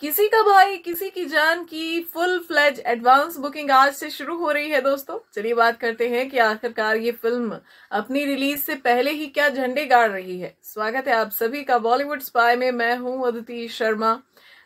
किसी का भाई किसी की जान की फुल फ्लेज एडवांस बुकिंग आज से शुरू हो रही है दोस्तों चलिए बात करते हैं कि आखिरकार ये फिल्म अपनी रिलीज से पहले ही क्या झंडे गाड़ रही है स्वागत है आप सभी का बॉलीवुड स्पाई में मैं हूं अदिति शर्मा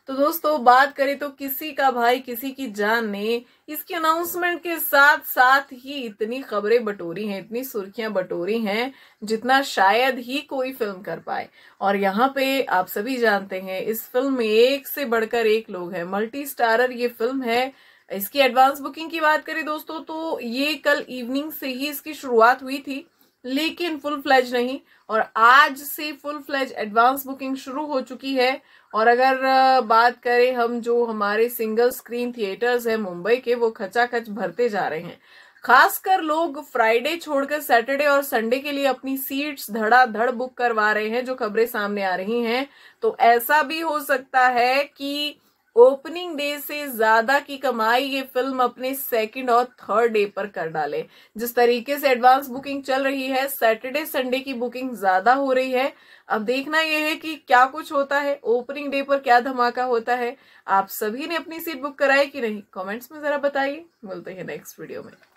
तो दोस्तों बात करें तो किसी का भाई किसी की जान ने इसकी अनाउंसमेंट के साथ साथ ही इतनी खबरें बटोरी हैं इतनी सुर्खियां बटोरी हैं जितना शायद ही कोई फिल्म कर पाए और यहाँ पे आप सभी जानते हैं इस फिल्म में एक से बढ़कर एक लोग हैं मल्टी स्टारर ये फिल्म है इसकी एडवांस बुकिंग की बात करें दोस्तों तो ये कल इवनिंग से ही इसकी शुरुआत हुई थी लेकिन फुल फ्लैज नहीं और आज से फुल फ्लैज एडवांस बुकिंग शुरू हो चुकी है और अगर बात करें हम जो हमारे सिंगल स्क्रीन थिएटर्स हैं मुंबई के वो खचाखच भरते जा रहे हैं खासकर लोग फ्राइडे छोड़कर सैटरडे और संडे के लिए अपनी सीट्स धड़ाधड़ बुक करवा रहे हैं जो खबरें सामने आ रही हैं तो ऐसा भी हो सकता है कि ओपनिंग डे से ज्यादा की कमाई ये फिल्म अपने सेकंड और थर्ड डे पर कर डाले जिस तरीके से एडवांस बुकिंग चल रही है सैटरडे संडे की बुकिंग ज्यादा हो रही है अब देखना यह है कि क्या कुछ होता है ओपनिंग डे पर क्या धमाका होता है आप सभी ने अपनी सीट बुक कराई कि नहीं कमेंट्स में जरा बताइए मिलते हैं नेक्स्ट वीडियो में